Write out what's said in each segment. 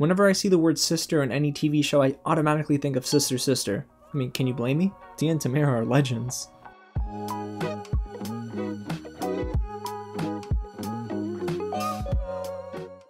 Whenever I see the word sister in any TV show, I automatically think of Sister Sister. I mean, can you blame me? Dia and Tamara are legends.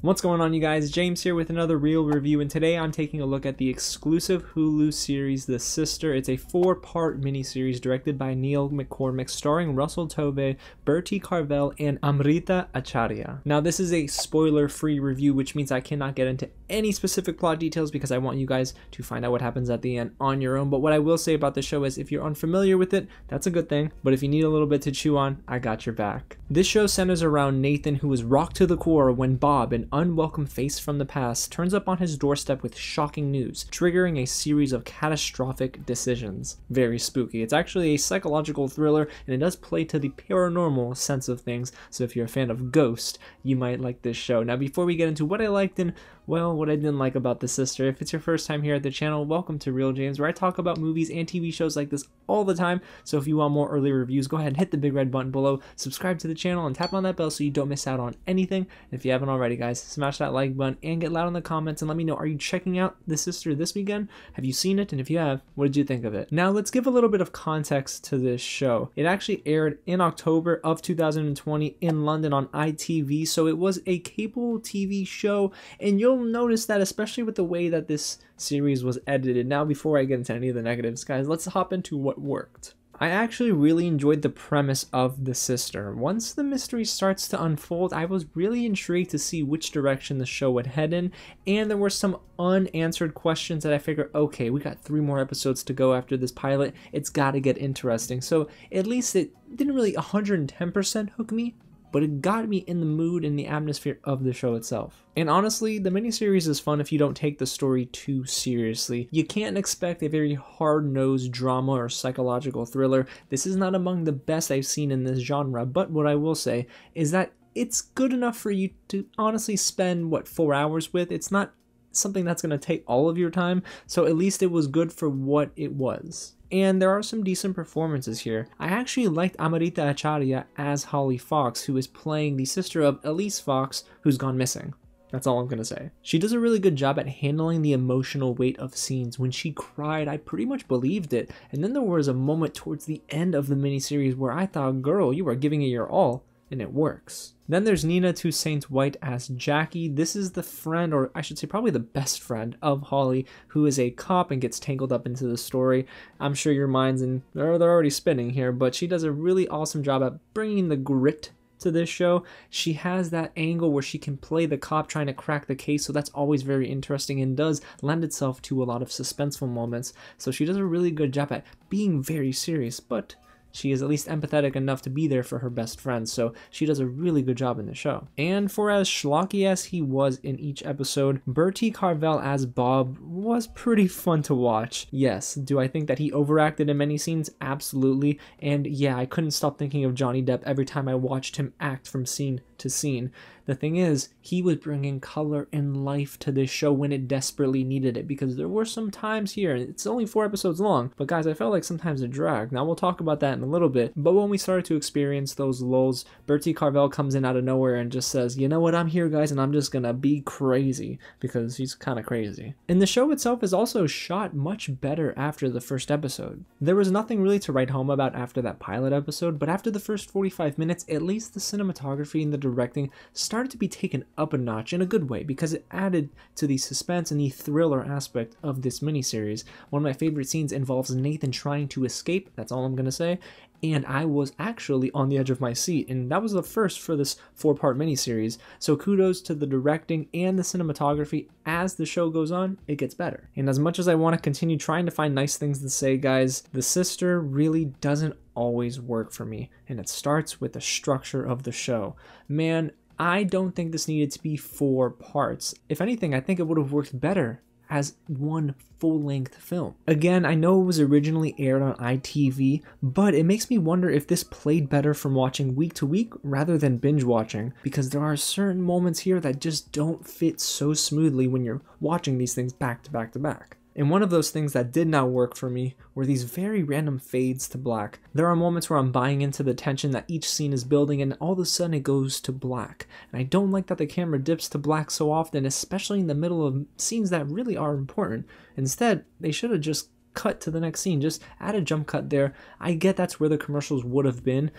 What's going on you guys? James here with another Real Review and today I'm taking a look at the exclusive Hulu series The Sister. It's a four-part miniseries directed by Neil McCormick starring Russell Tovey, Bertie Carvel, and Amrita Acharya. Now this is a spoiler-free review which means I cannot get into any specific plot details because I want you guys to find out what happens at the end on your own. But what I will say about the show is if you're unfamiliar with it, that's a good thing. But if you need a little bit to chew on, I got your back. This show centers around Nathan, who is rocked to the core when Bob, an unwelcome face from the past, turns up on his doorstep with shocking news, triggering a series of catastrophic decisions. Very spooky. It's actually a psychological thriller and it does play to the paranormal sense of things. So if you're a fan of Ghost, you might like this show. Now, before we get into what I liked and well, what I didn't like about the sister, if it's your first time here at the channel, welcome to Real James, where I talk about movies and TV shows like this all the time. So if you want more early reviews, go ahead and hit the big red button below, subscribe to the channel, and tap on that bell so you don't miss out on anything. And if you haven't already, guys, smash that like button and get loud in the comments and let me know, are you checking out The Sister this weekend? Have you seen it? And if you have, what did you think of it? Now let's give a little bit of context to this show. It actually aired in October of 2020 in London on ITV, so it was a cable TV show, and you'll notice that, especially with the way that this series was edited. Now, before I get into any of the negatives, guys, let's hop into what worked. I actually really enjoyed the premise of The Sister. Once the mystery starts to unfold, I was really intrigued to see which direction the show would head in, and there were some unanswered questions that I figured, okay, we got three more episodes to go after this pilot, it's gotta get interesting. So at least it didn't really 110% hook me, but it got me in the mood and the atmosphere of the show itself. And honestly, the miniseries is fun if you don't take the story too seriously. You can't expect a very hard-nosed drama or psychological thriller. This is not among the best I've seen in this genre, but what I will say is that it's good enough for you to honestly spend what four hours with. It's not something that's going to take all of your time, so at least it was good for what it was. And there are some decent performances here. I actually liked Amarita Acharya as Holly Fox, who is playing the sister of Elise Fox, who's gone missing. That's all I'm gonna say. She does a really good job at handling the emotional weight of scenes. When she cried, I pretty much believed it. And then there was a moment towards the end of the miniseries where I thought, girl, you are giving it your all and it works. Then there's Nina Toussaint White as Jackie. This is the friend, or I should say, probably the best friend of Holly, who is a cop and gets tangled up into the story. I'm sure your minds and they're, they're already spinning here, but she does a really awesome job at bringing the grit to this show. She has that angle where she can play the cop trying to crack the case, so that's always very interesting and does lend itself to a lot of suspenseful moments. So she does a really good job at being very serious, but she is at least empathetic enough to be there for her best friend, so she does a really good job in the show. And for as schlocky as he was in each episode, Bertie Carvel as Bob was pretty fun to watch. Yes, do I think that he overacted in many scenes? Absolutely. And yeah, I couldn't stop thinking of Johnny Depp every time I watched him act from scene to scene. The thing is, he was bringing color and life to this show when it desperately needed it because there were some times here, it's only four episodes long, but guys, I felt like sometimes it dragged. Now we'll talk about that in a little bit, but when we started to experience those lulls, Bertie Carvel comes in out of nowhere and just says, you know what, I'm here, guys, and I'm just gonna be crazy because he's kind of crazy. And the show itself is also shot much better after the first episode. There was nothing really to write home about after that pilot episode, but after the first 45 minutes, at least the cinematography and the directing started to be taken up a notch in a good way because it added to the suspense and the thriller aspect of this miniseries. One of my favorite scenes involves Nathan trying to escape, that's all I'm gonna say, and I was actually on the edge of my seat, and that was the first for this four part miniseries. So kudos to the directing and the cinematography. As the show goes on, it gets better. And as much as I want to continue trying to find nice things to say, guys, the sister really doesn't always work for me, and it starts with the structure of the show. Man, I don't think this needed to be four parts. If anything, I think it would have worked better as one full length film. Again, I know it was originally aired on ITV, but it makes me wonder if this played better from watching week to week rather than binge watching, because there are certain moments here that just don't fit so smoothly when you're watching these things back to back to back. And one of those things that did not work for me were these very random fades to black. There are moments where I'm buying into the tension that each scene is building and all of a sudden it goes to black. And I don't like that the camera dips to black so often, especially in the middle of scenes that really are important. Instead, they should have just cut to the next scene, just add a jump cut there. I get that's where the commercials would have been,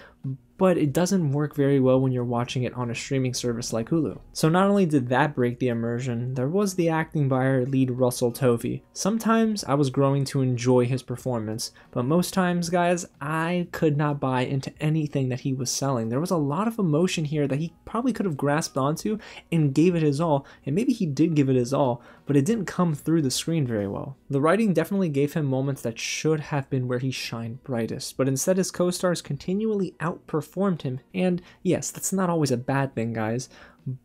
but it doesn't work very well when you're watching it on a streaming service like Hulu. So not only did that break the immersion, there was the acting by our lead Russell Tovey. Sometimes I was growing to enjoy his performance, but most times, guys, I could not buy into anything that he was selling. There was a lot of emotion here that he probably could have grasped onto and gave it his all, and maybe he did give it his all, but it didn't come through the screen very well. The writing definitely gave him moments that should have been where he shined brightest, but instead his co-stars continually outperformed informed him, and yes, that's not always a bad thing, guys,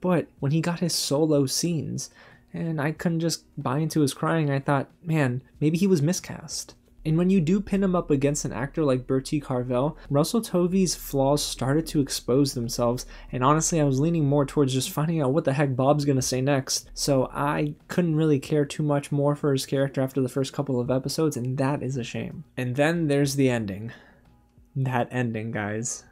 but when he got his solo scenes, and I couldn't just buy into his crying, I thought, man, maybe he was miscast. And when you do pin him up against an actor like Bertie Carvel, Russell Tovey's flaws started to expose themselves, and honestly, I was leaning more towards just finding out what the heck Bob's gonna say next. So I couldn't really care too much more for his character after the first couple of episodes, and that is a shame. And then there's the ending that ending, guys.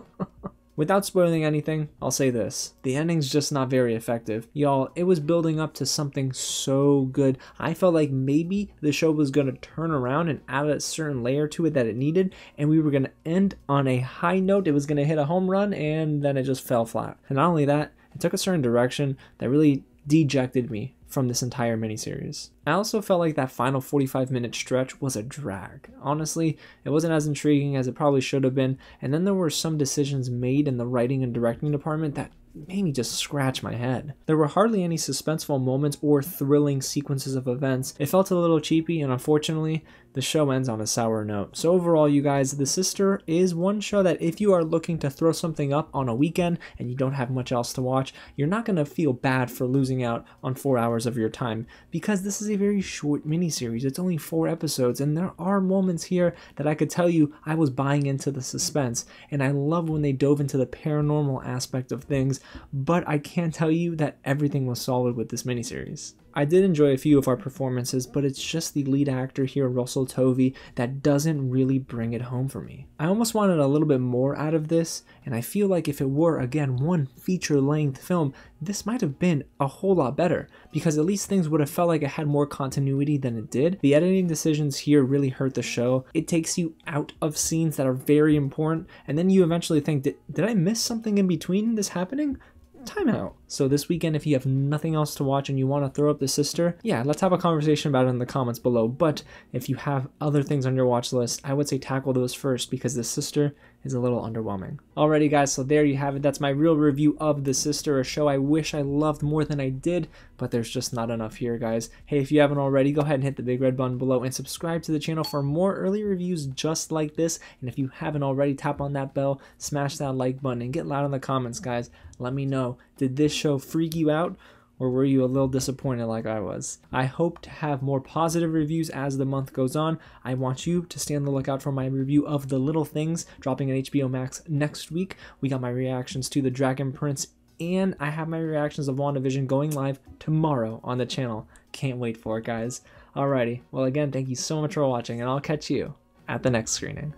Without spoiling anything, I'll say this. The ending's just not very effective. Y'all, it was building up to something so good. I felt like maybe the show was going to turn around and add a certain layer to it that it needed, and we were going to end on a high note. It was going to hit a home run, and then it just fell flat. And not only that, it took a certain direction that really dejected me from this entire miniseries. I also felt like that final 45 minute stretch was a drag. Honestly, it wasn't as intriguing as it probably should have been, and then there were some decisions made in the writing and directing department that made me just scratch my head. There were hardly any suspenseful moments or thrilling sequences of events. It felt a little cheapy, and unfortunately, the show ends on a sour note. So overall, you guys, The Sister is one show that if you are looking to throw something up on a weekend and you don't have much else to watch, you're not going to feel bad for losing out on four hours of your time because this is a very short miniseries. It's only four episodes, and there are moments here that I could tell you I was buying into the suspense, and I love when they dove into the paranormal aspect of things, but I can't tell you that everything was solid with this miniseries. I did enjoy a few of our performances, but it's just the lead actor here, Russell Tovey, that doesn't really bring it home for me. I almost wanted a little bit more out of this, and I feel like if it were, again, one feature length film, this might have been a whole lot better, because at least things would have felt like it had more continuity than it did. The editing decisions here really hurt the show. It takes you out of scenes that are very important, and then you eventually think, did, I miss something in between this happening? timeout. So this weekend, if you have nothing else to watch and you want to throw up the sister, yeah, let's have a conversation about it in the comments below. But if you have other things on your watch list, I would say tackle those first because the sister is a little underwhelming. Alrighty guys, so there you have it. That's my real review of The Sister, a show I wish I loved more than I did, but there's just not enough here guys. Hey, if you haven't already, go ahead and hit the big red button below and subscribe to the channel for more early reviews just like this. And if you haven't already, tap on that bell, smash that like button, and get loud in the comments guys. Let me know, did this show freak you out? Or were you a little disappointed like I was? I hope to have more positive reviews as the month goes on. I want you to stay on the lookout for my review of The Little Things dropping on HBO Max next week. We got my reactions to The Dragon Prince and I have my reactions of WandaVision going live tomorrow on the channel. Can't wait for it, guys. Alrighty, well again, thank you so much for watching, and I'll catch you at the next screening.